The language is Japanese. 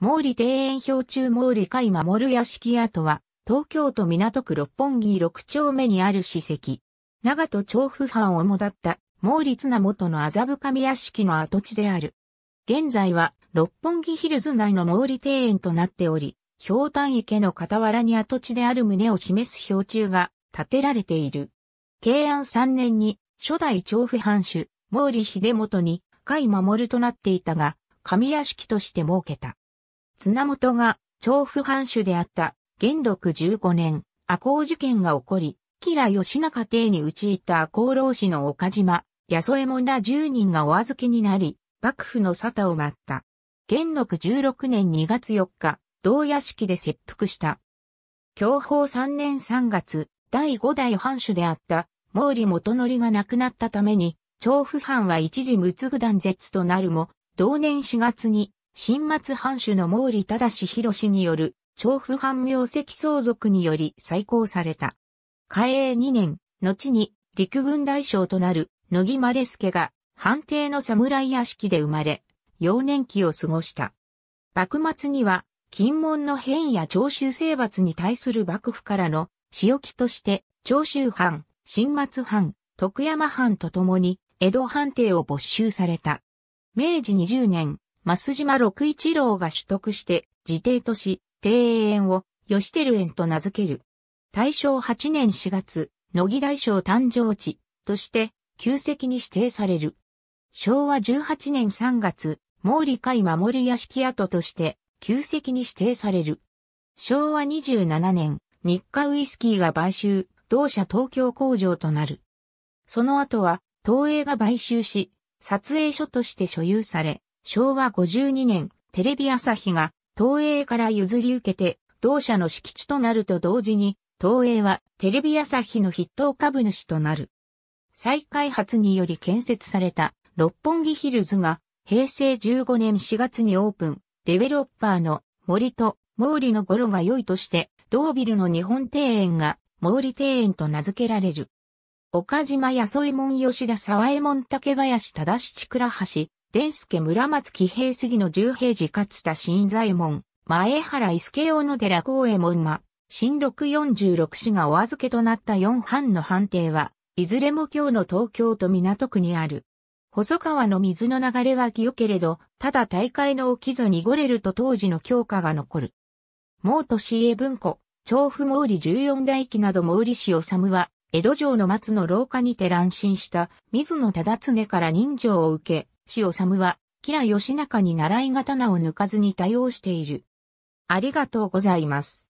毛利庭園標中毛利海守屋敷跡は、東京都港区六本木六丁目にある史跡。長門調布藩をもだった毛利綱元の麻布上屋敷の跡地である。現在は六本木ヒルズ内の毛利庭園となっており、氷炭池の傍らに跡地である旨を示す標中が建てられている。慶安3年に初代調布藩主毛利秀元に甲斐守となっていたが、上屋敷として設けた。綱元が調布藩主であった元禄15年、赤穂事件が起こり、吉良義仲邸に入った赤穂老士の岡島、安右衛門ら10人がお預けになり、幕府の沙汰を待った。元禄16年2月4日、同屋敷で切腹した。享保3年3月、第5代藩主であった毛利元則が亡くなったために、調布藩は一時無継ぐ断絶となるも、同年4月に新末藩主の毛利忠氏による、調布藩名跡相続により再興された。嘉永2年、後に陸軍大将となる野木丸助が、藩邸の侍屋敷で生まれ、幼年期を過ごした。幕末には、金門の変や長州征伐に対する幕府からの仕置きとして、長州藩、新松藩、徳山藩と共に、江戸藩邸を没収された。明治20年、増島六一郎が取得して、自邸とし、庭園を、吉照園と名付ける。大正8年4月、乃木大将誕生地、として、旧跡に指定される。昭和18年3月、毛利会守屋敷跡として、旧跡に指定される。昭和27年、日華ウイスキーが買収、同社東京工場となる。その後は、東映が買収し、撮影所として所有され、昭和52年、テレビ朝日が東映から譲り受けて、同社の敷地となると同時に、東映はテレビ朝日の筆頭株主となる。再開発により建設された六本木ヒルズが平成15年4月にオープン、デベロッパーの森と毛利の語呂が良いとして、同ビルの日本庭園が毛利庭園と名付けられる。岡島安右門吉田沢江門竹林正七倉橋伝助村松騎兵杉の十平寺勝田新左衛門、前原伊助用の寺公衛門馬新六十六氏がお預けとなった四藩の判定は、いずれも今日の東京都港区にある。細川の水の流れは清けれど、ただ大会の起きず濁れると当時の強化が残る。毛都市江文庫、調布毛利十四代記など毛利氏治は、江戸城の松の廊下にて乱心した水野忠常から人情を受け、死をさむは、キラヨシナカに習い刀を抜かずに対応している。ありがとうございます。